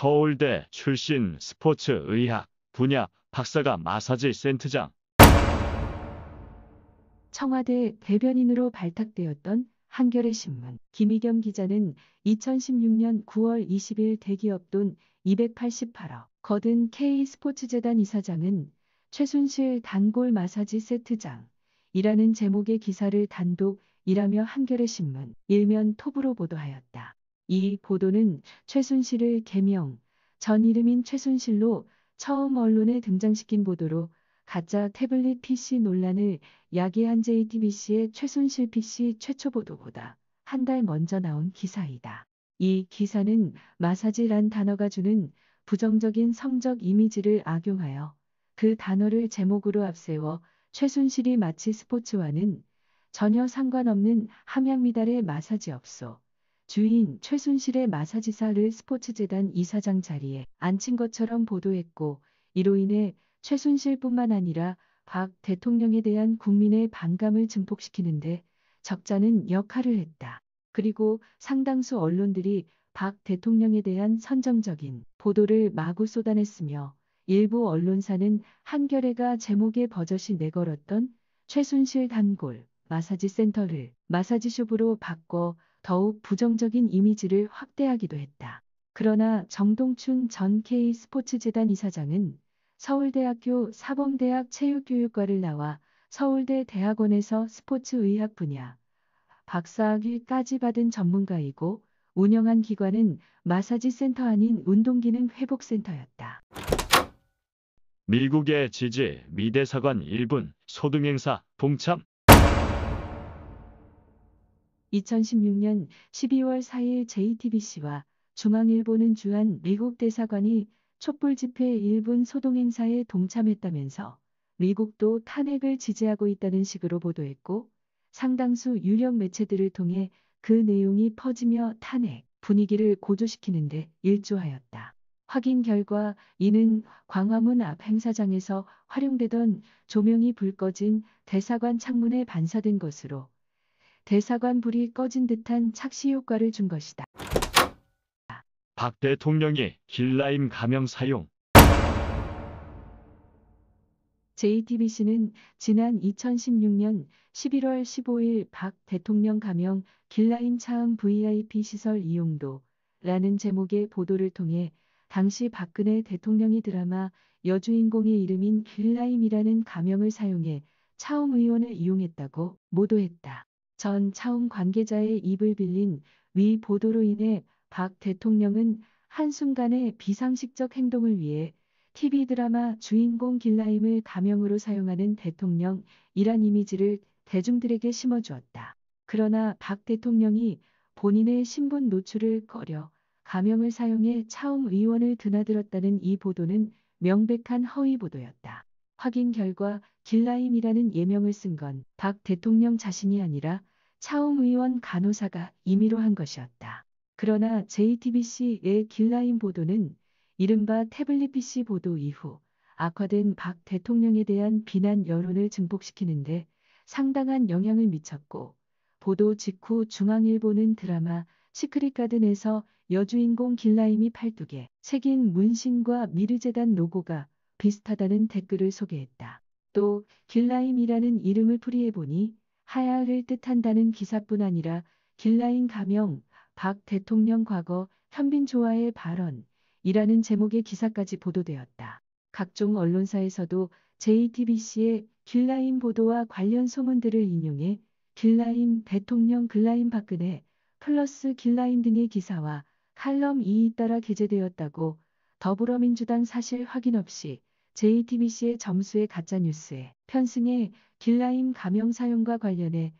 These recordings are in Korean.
서울대 출신 스포츠 의학 분야 박사가 마사지 센트장 청와대 대변인으로 발탁되었던 한겨레 신문 김희겸 기자는 2016년 9월 20일 대기업 돈 288억 거든 K 스포츠재단 이사장은 최순실 단골 마사지 세트장이라는 제목의 기사를 단독 이라며 한겨레 신문 일면 톱으로 보도하였다. 이 보도는 최순실을 개명, 전 이름인 최순실로 처음 언론에 등장시킨 보도로 가짜 태블릿 PC 논란을 야기한 JTBC의 최순실 PC 최초 보도보다 한 달 먼저 나온 기사이다. 이 기사는 마사지란 단어가 주는 부정적인 성적 이미지를 악용하여 그 단어를 제목으로 앞세워 최순실이 마치 스포츠와는 전혀 상관없는 함양미달의 마사지 업소, 주인 최순실의 마사지사를 스포츠재단 이사장 자리에 앉힌 것처럼 보도했고 이로 인해 최순실뿐만 아니라 박 대통령에 대한 국민의 반감을 증폭시키는데 적잖은 역할을 했다. 그리고 상당수 언론들이 박 대통령에 대한 선정적인 보도를 마구 쏟아냈으며 일부 언론사는 한겨레가 제목에 버젓이 내걸었던 최순실 단골 마사지 센터를 마사지숍으로 바꿔 더욱 부정적인 이미지를 확대하기도 했다. 그러나 정동춘 전 K스포츠재단 이사장은 서울대학교 사범대학 체육교육과를 나와 서울대 대학원에서 스포츠의학 분야 박사학위까지 받은 전문가이고 운영한 기관은 마사지 센터 아닌 운동기능 회복센터였다. 미국의 지지, 미대사관 1분, 소등행사, 봉참, 2016년 12월 4일 JTBC와 중앙일보는 주한 미국 대사관이 촛불 집회 일본 소동 행사에 동참했다면서 미국도 탄핵을 지지하고 있다는 식으로 보도했고 상당수 유력 매체들을 통해 그 내용이 퍼지며 탄핵 분위기를 고조시키는데 일조하였다. 확인 결과 이는 광화문 앞 행사장에서 활용되던 조명이 불 꺼진 대사관 창문에 반사된 것으로 대사관 불이 꺼진 듯한 착시 효과를 준 것이다. 박 대통령의 길라임 감염 사용 JTBC는 지난 2016년 11월 15일 박 대통령 가명 길라임 차음 VIP 시설 이용도 라는 제목의 보도를 통해 당시 박근혜 대통령이 드라마 여주인공의 이름인 길라임이라는 가명을 사용해 차음 의원을 이용했다고 보도했다 전 차움 관계자의 입을 빌린 위 보도로 인해 박 대통령은 한순간의 비상식적 행동을 위해 TV 드라마 주인공 길라임을 가명으로 사용하는 대통령이란 이미지를 대중들에게 심어주었다. 그러나 박 대통령이 본인의 신분 노출을 꺼려 가명을 사용해 차움 의원을 드나들었다는 이 보도는 명백한 허위 보도였다. 확인 결과 길라임이라는 예명을 쓴 건 박 대통령 자신이 아니라 차움 의원 간호사가 임의로 한 것이었다. 그러나 JTBC의 길라인 보도는 이른바 태블릿 PC 보도 이후 악화된 박 대통령에 대한 비난 여론을 증폭시키는데 상당한 영향을 미쳤고 보도 직후 중앙일보는 드라마 시크릿 가든에서 여주인공 길라임이 팔뚝에 책인 문신과 미르재단 로고가 비슷하다는 댓글을 소개했다. 또 길라임이라는 이름을 풀이해보니 하야를 뜻한다는 기사뿐 아니라 길라인 가명, 박 대통령 과거 현빈 조화의 발언이라는 제목의 기사까지 보도되었다. 각종 언론사에서도 JTBC의 길라인 보도와 관련 소문들을 인용해 길라인 대통령 글라인 박근혜 플러스 길라인 등의 기사와 칼럼 2에 따라 게재되었다고 더불어민주당 사실 확인 없이 JTBC의 점수의 가짜뉴스에 편승해 길라임 감염 사용과 관련해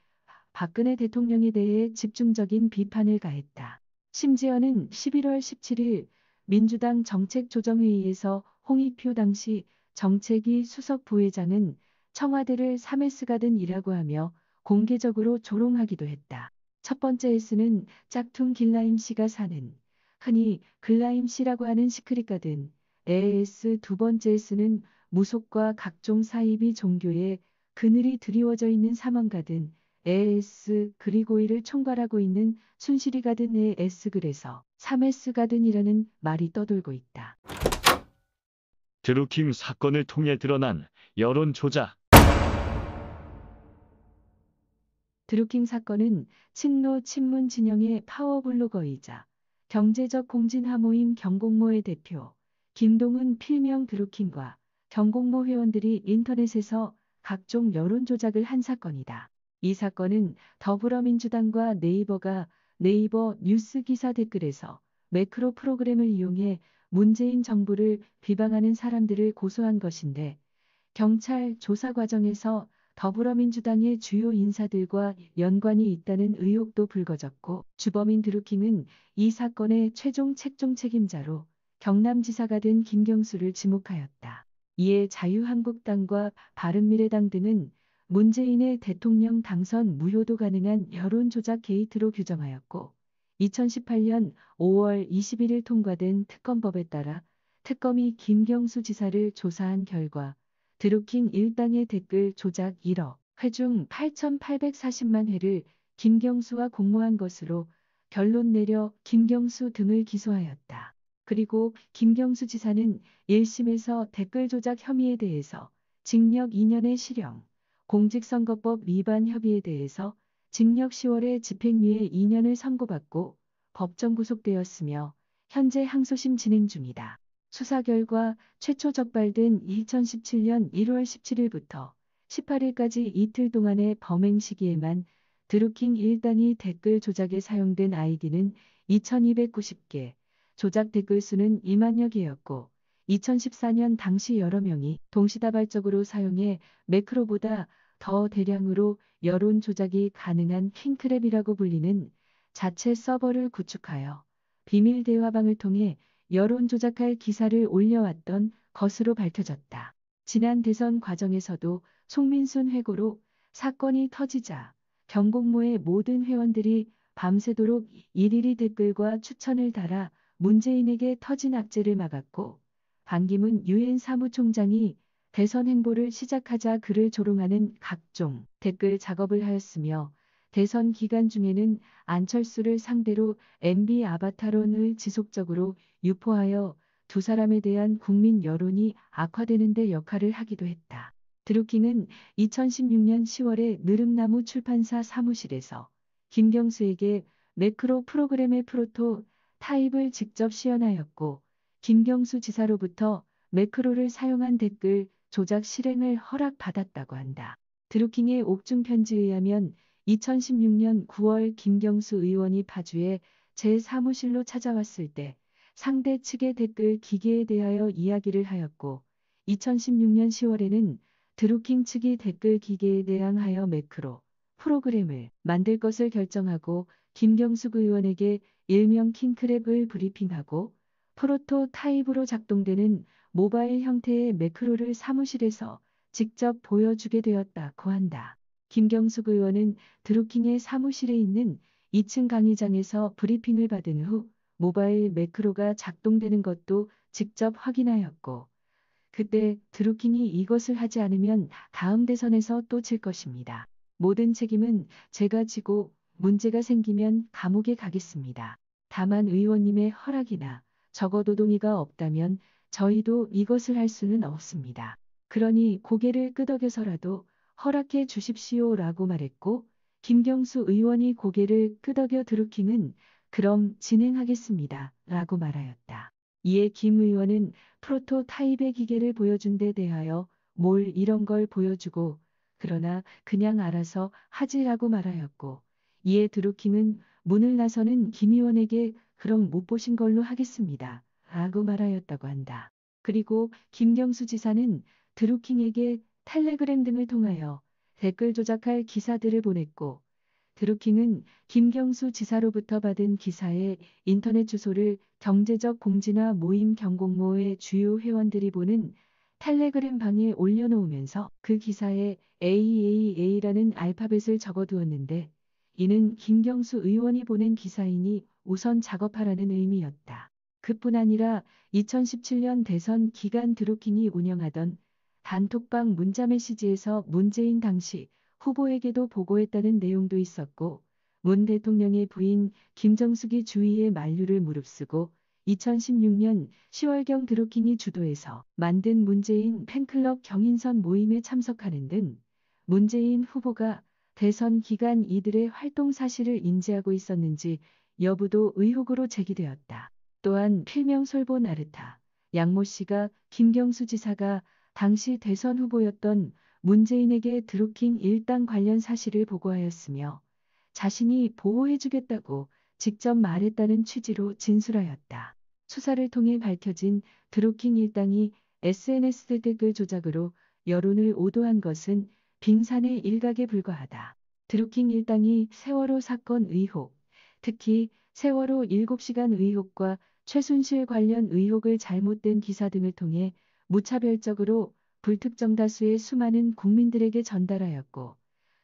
박근혜 대통령에 대해 집중적인 비판을 가했다. 심지어는 11월 17일 민주당 정책조정회의에서 홍익표 당시 정책위 수석 부회장은 청와대를 3S가 든 이라고 하며 공개적으로 조롱하기도 했다. 첫 번째 S는 짝퉁 길라임 씨가 사는 흔히 글라임 씨라고 하는 시크릿가든 AS 두 번째 S는 무속과 각종 사이비 종교에 그늘이 드리워져 있는 사망가든 AS 그리고 이를 총괄하고 있는 순실이 가든 AS 글에서 3S 가든이라는 말이 떠돌고 있다. 드루킹 사건을 통해 드러난 여론 조작 드루킹 사건은 친노 친문 진영의 파워블로거이자 경제적 공진화 모임 경공모의 대표 김동은 필명 드루킹과 전공모 회원들이 인터넷에서 각종 여론 조작을 한 사건이다. 이 사건은 더불어민주당과 네이버가 네이버 뉴스 기사 댓글에서 매크로 프로그램을 이용해 문재인 정부를 비방하는 사람들을 고소한 것인데 경찰 조사 과정에서 더불어민주당의 주요 인사들과 연관이 있다는 의혹도 불거졌고 주범인 드루킹은 이 사건의 최종 책종 책임자로 경남지사가 된 김경수를 지목하였다. 이에 자유한국당과 바른미래당 등은 문재인의 대통령 당선 무효도 가능한 여론조작 게이트로 규정하였고 2018년 5월 21일 통과된 특검법에 따라 특검이 김경수 지사를 조사한 결과 드루킹 일당의 댓글 조작 1억 회 중 8,840만 회를 김경수와 공모한 것으로 결론 내려 김경수 등을 기소하였다. 그리고 김경수 지사는 1심에서 댓글 조작 혐의에 대해서 징역 2년의 실형, 공직선거법 위반 협의에 대해서 징역 10월에 집행유예 2년을 선고받고 법정 구속되었으며 현재 항소심 진행 중이다. 수사 결과 최초 적발된 2017년 1월 17일부터 18일까지 이틀 동안의 범행 시기에만 드루킹 1단이 댓글 조작에 사용된 아이디는 2290개, 조작 댓글 수는 2만여 개였고 2014년 당시 여러 명이 동시다발적으로 사용해 매크로보다 더 대량으로 여론 조작이 가능한 킹크랩이라고 불리는 자체 서버를 구축하여 비밀 대화방을 통해 여론 조작할 기사를 올려왔던 것으로 밝혀졌다. 지난 대선 과정에서도 송민순 회고로 사건이 터지자 경공모의 모든 회원들이 밤새도록 일일이 댓글과 추천을 달아 문재인에게 터진 악재를 막았고 반기문 유엔 사무총장이 대선 행보를 시작하자 그를 조롱하는 각종 댓글 작업을 하였으며 대선 기간 중에는 안철수를 상대로 MB 아바타론을 지속적으로 유포하여 두 사람에 대한 국민 여론이 악화되는 데 역할을 하기도 했다. 드루킹은 2016년 10월에 느릅나무 출판사 사무실에서 김경수에게 매크로 프로그램의 프로토 타입을 직접 시연하였고 김경수 지사로부터 매크로를 사용한 댓글 조작 실행을 허락받았다고 한다. 드루킹의 옥중 편지에 의하면 2016년 9월 김경수 의원이 파주에 제 사무실로 찾아왔을 때 상대 측의 댓글 기계에 대하여 이야기를 하였고 2016년 10월에는 드루킹 측이 댓글 기계에 대항하여 매크로 프로그램을 만들 것을 결정하고 김경숙 의원에게 일명 킹크랩을 브리핑하고 프로토 타입으로 작동되는 모바일 형태의 매크로를 사무실에서 직접 보여주게 되었다고 한다. 김경숙 의원은 드루킹의 사무실에 있는 2층 강의장에서 브리핑을 받은 후 모바일 매크로가 작동되는 것도 직접 확인하였고 그때 드루킹이 이것을 하지 않으면 다음 대선에서 또 질 것입니다. 모든 책임은 제가 지고 문제가 생기면 감옥에 가겠습니다. 다만 의원님의 허락이나 적어도 동의가 없다면 저희도 이것을 할 수는 없습니다. 그러니 고개를 끄덕여서라도 허락해 주십시오 라고 말했고 김경수 의원이 고개를 끄덕여 드루킹은 그럼 진행하겠습니다 라고 말하였다. 이에 김 의원은 프로토타입의 기계를 보여준 데 대하여 뭘 이런 걸 보여주고 그러나 그냥 알아서 하지라고 말하였고 이에 드루킹은 문을 나서는 김의원에게 그럼 못 보신 걸로 하겠습니다. 라고 말하였다고 한다. 그리고 김경수 지사는 드루킹에게 텔레그램 등을 통하여 댓글 조작할 기사들을 보냈고 드루킹은 김경수 지사로부터 받은 기사의 인터넷 주소를 경제적 공지나 모임 경공모의 주요 회원들이 보는 텔레그램 방에 올려놓으면서 그 기사에 AAA라는 알파벳을 적어두었는데 이는 김경수 의원이 보낸 기사이니 우선 작업하라는 의미였다. 그뿐 아니라 2017년 대선 기간 드루킹이 운영하던 단톡방 문자 메시지에서 문재인 당시 후보에게도 보고했다는 내용도 있었고 문 대통령의 부인 김정숙이 주위의 만류를 무릅쓰고 2016년 10월경 드루킹이 주도해서 만든 문재인 팬클럽 경인선 모임에 참석하는 등 문재인 후보가 대선 기간 이들의 활동 사실을 인지하고 있었는지 여부도 의혹으로 제기되었다. 또한 필명 솔보 나르타, 양모 씨가 김경수 지사가 당시 대선 후보였던 문재인에게 드루킹 일당 관련 사실을 보고하였으며 자신이 보호해주겠다고 직접 말했다는 취지로 진술하였다. 수사를 통해 밝혀진 드루킹 일당이 SNS 댓글 조작으로 여론을 오도한 것은 빙산의 일각에 불과하다. 드루킹 일당이 세월호 사건 의혹, 특히 세월호 7시간 의혹과 최순실 관련 의혹을 잘못된 기사 등을 통해 무차별적으로 불특정 다수의 수많은 국민들에게 전달하였고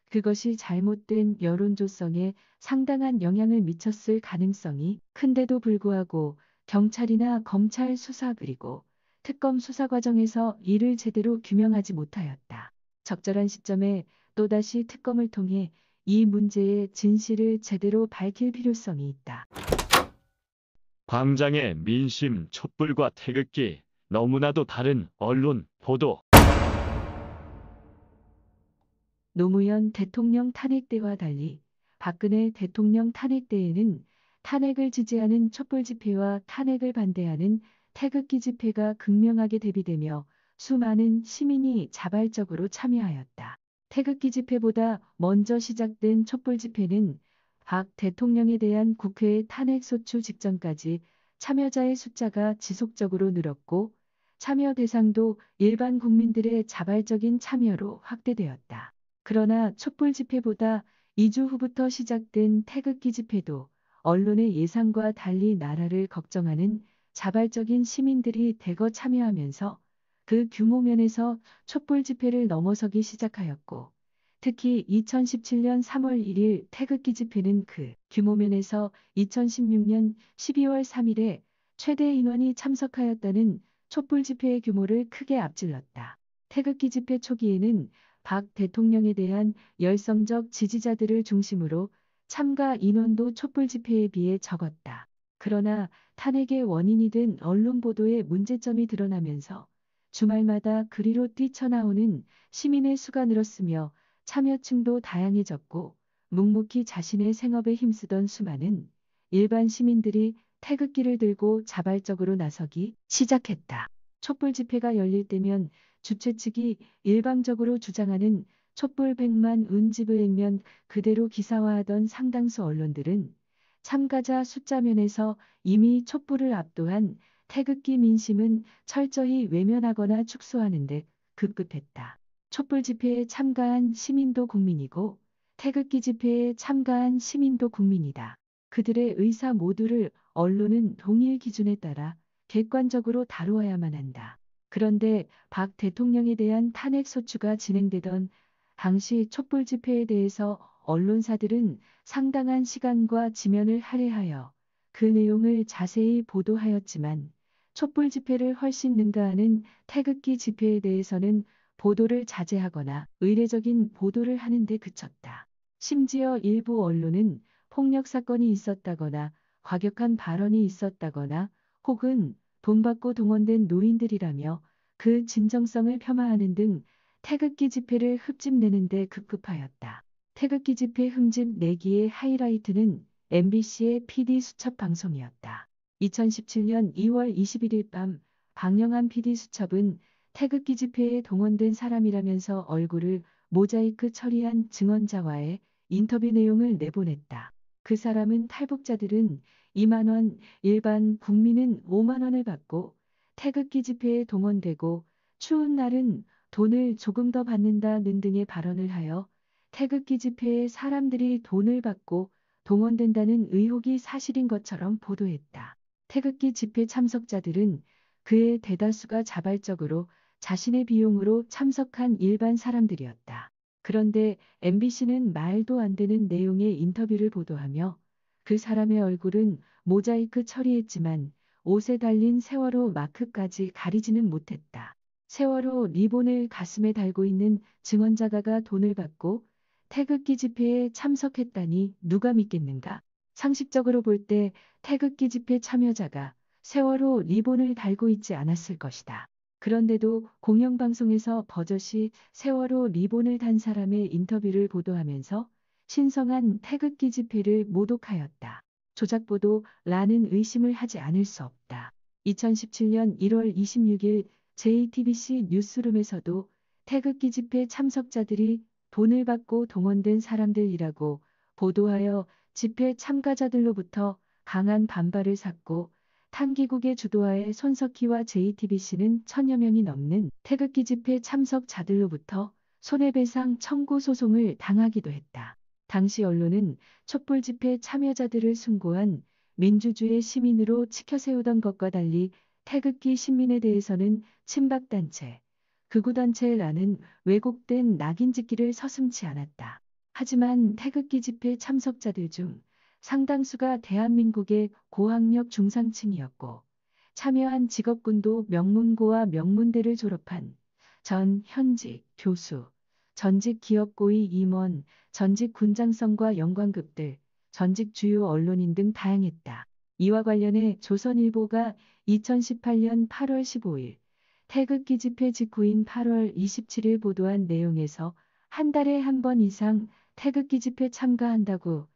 그것이 잘못된 여론조성에 상당한 영향을 미쳤을 가능성이 큰데도 불구하고 경찰이나 검찰 수사 그리고 특검 수사 과정에서 이를 제대로 규명하지 못하였다. 적절한 시점에 또다시 특검을 통해 이 문제의 진실을 제대로 밝힐 필요성이 있다. 광장의 민심 촛불과 태극기 너무나도 다른 언론 보도 노무현 대통령 탄핵 때와 달리 박근혜 대통령 탄핵 때에는 탄핵을 지지하는 촛불 집회와 탄핵을 반대하는 태극기 집회가 극명하게 대비되며 수많은 시민이 자발적으로 참여하였다. 태극기 집회보다 먼저 시작된 촛불 집회는 박 대통령에 대한 국회의 탄핵 소추 직전까지 참여자의 숫자가 지속적으로 늘었고 참여 대상도 일반 국민들의 자발적인 참여로 확대되었다. 그러나 촛불 집회보다 2주 후부터 시작된 태극기 집회도 언론의 예상과 달리 나라를 걱정하는 자발적인 시민들이 대거 참여하면서 그 규모면에서 촛불 집회를 넘어서기 시작하였고 특히 2017년 3월 1일 태극기 집회는 그 규모면에서 2016년 12월 3일에 최대 인원이 참석하였다는 촛불 집회의 규모를 크게 앞질렀다. 태극기 집회 초기에는 박 대통령에 대한 열성적 지지자들을 중심으로 참가 인원도 촛불 집회에 비해 적었다. 그러나 탄핵의 원인이 된 언론 보도의 문제점이 드러나면서 주말마다 그리로 뛰쳐나오는 시민의 수가 늘었으며 참여층도 다양해졌고 묵묵히 자신의 생업에 힘쓰던 수많은 일반 시민들이 태극기를 들고 자발적으로 나서기 시작했다. 촛불 집회가 열릴 때면 주최 측이 일방적으로 주장하는 촛불 100만 은집을 액면 그대로 기사화하던 상당수 언론들은 참가자 숫자면에서 이미 촛불을 압도한 태극기 민심은 철저히 외면하거나 축소하는 데 급급했다. 촛불 집회에 참가한 시민도 국민이고 태극기 집회에 참가한 시민도 국민이다. 그들의 의사 모두를 언론은 동일 기준에 따라 객관적으로 다루어야만 한다. 그런데 박 대통령에 대한 탄핵 소추가 진행되던 당시 촛불 집회에 대해서 언론사들은 상당한 시간과 지면을 할애하여 그 내용을 자세히 보도하였지만 촛불 집회를 훨씬 능가하는 태극기 집회에 대해서는 보도를 자제하거나 의례적인 보도를 하는 데 그쳤다. 심지어 일부 언론은 폭력 사건이 있었다거나 과격한 발언이 있었다거나 혹은 돈 받고 동원된 노인들이라며 그 진정성을 폄하하는 등 태극기 집회를 흠집내는 데 급급하였다. 태극기 집회 흠집 내기의 하이라이트는 MBC의 PD 수첩 방송이었다. 2017년 2월 21일 밤방영한 PD 수첩은 태극기 집회에 동원된 사람이라면서 얼굴을 모자이크 처리한 증언자와의 인터뷰 내용을 내보냈다. 그 사람은 탈북자들은 2만원, 일반 국민은 5만원을 받고 태극기 집회에 동원되고 추운 날은 돈을 조금 더 받는다는 등의 발언을 하여 태극기 집회에 사람들이 돈을 받고 동원된다는 의혹이 사실인 것처럼 보도했다. 태극기 집회 참석자들은 그의 대다수가 자발적으로 자신의 비용으로 참석한 일반 사람들이었다. 그런데 MBC는 말도 안 되는 내용의 인터뷰를 보도하며 그 사람의 얼굴은 모자이크 처리했지만 옷에 달린 세월호 마크까지 가리지는 못했다. 세월호 리본을 가슴에 달고 있는 증언자가가 돈을 받고 태극기 집회에 참석했다니 누가 믿겠는가? 상식적으로 볼 때 태극기 집회 참여자가 세월호 리본을 달고 있지 않았을 것이다. 그런데도 공영방송에서 버젓이 세월호 리본을 단 사람의 인터뷰를 보도하면서 신성한 태극기 집회를 모독하였다. 조작보도라는 의심을 하지 않을 수 없다. 2017년 1월 26일 JTBC 뉴스룸에서도 태극기 집회 참석자들이 돈을 받고 동원된 사람들이라고 보도하여 집회 참가자들로부터 강한 반발을 샀고 탄기국의 주도하에 손석희와 JTBC는 천여 명이 넘는 태극기 집회 참석자들로부터 손해배상 청구 소송을 당하기도 했다. 당시 언론은 촛불 집회 참여자들을 숭고한 민주주의 시민으로 치켜세우던 것과 달리 태극기 신민에 대해서는 친박단체, 극우단체라는 왜곡된 낙인짓기를 서슴지 않았다. 하지만 태극기 집회 참석자들 중 상당수가 대한민국의 고학력 중상층이었고 참여한 직업군도 명문고와 명문대를 졸업한 전 현직 교수, 전직 기업고위 임원, 전직 군장성과 연관급들, 전직 주요 언론인 등 다양했다. 이와 관련해 조선일보가 2018년 8월 15일 태극기 집회 직후인 8월 27일 보도한 내용에서 한 달에 한 번 이상 태극기 집회 참가한다고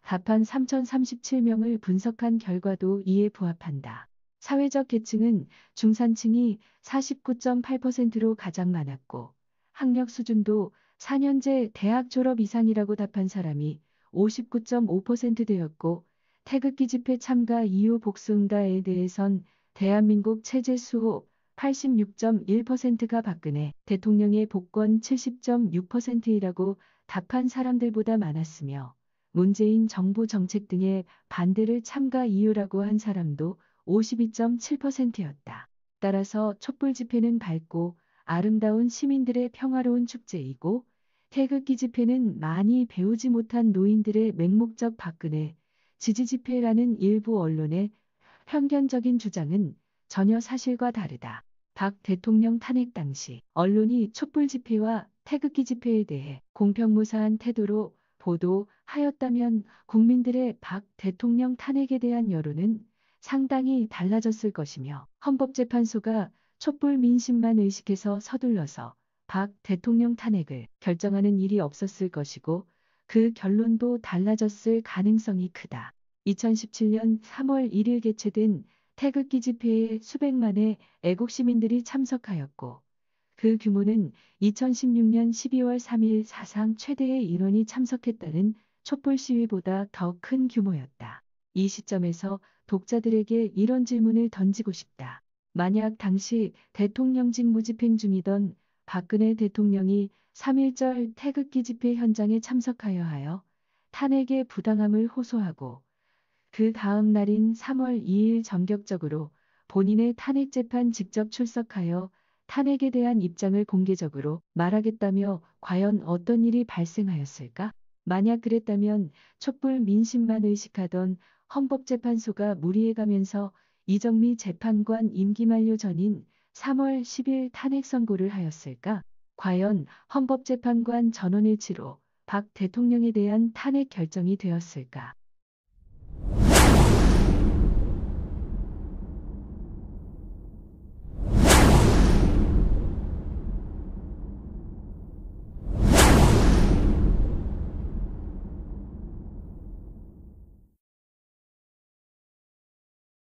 합한 3,037명을 분석한 결과도 이에 부합한다. 사회적 계층은 중산층이 49.8%로 가장 많았고 학력 수준도 4년제 대학 졸업 이상이라고 답한 사람이 59.5% 되었고 태극기 집회 참가 이후 복수응다에 대해선 대한민국 체제 수호 86.1%가 박근혜 대통령의 복권 70.6%이라고 답한 사람들보다 많았으며 문재인 정부 정책 등의 반대를 참가 이유라고 한 사람도 52.7%였다. 따라서 촛불 집회는 밝고 아름다운 시민들의 평화로운 축제이고 태극기 집회는 많이 배우지 못한 노인들의 맹목적 박근혜 지지 집회라는 일부 언론의 편견적인 주장은 전혀 사실과 다르다. 박 대통령 탄핵 당시 언론이 촛불 집회와 태극기 집회에 대해 공평무사한 태도로 보도하였다면 국민들의 박 대통령 탄핵에 대한 여론은 상당히 달라졌을 것이며 헌법재판소가 촛불 민심만 의식해서 서둘러서 박 대통령 탄핵을 결정하는 일이 없었을 것이고 그 결론도 달라졌을 가능성이 크다. 2017년 3월 1일 개최된 태극기 집회에 수백만의 애국 시민들이 참석하였고 그 규모는 2016년 12월 3일 사상 최대의 인원이 참석했다는 촛불 시위보다 더 큰 규모였다. 이 시점에서 독자들에게 이런 질문을 던지고 싶다. 만약 당시 대통령직 무집행 중이던 박근혜 대통령이 3.1절 태극기 집회 현장에 참석하여 하여 탄핵의 부당함을 호소하고 그 다음 날인 3월 2일 전격적으로 본인의 탄핵 재판 직접 출석하여 탄핵에 대한 입장을 공개적으로 말하겠다며 과연 어떤 일이 발생하였을까? 만약 그랬다면 촛불 민심만 의식하던 헌법재판소가 무리해가면서 이정미 재판관 임기 만료 전인 3월 10일 탄핵 선고를 하였을까? 과연 헌법재판관 전원일치로 박 대통령에 대한 탄핵 결정이 되었을까?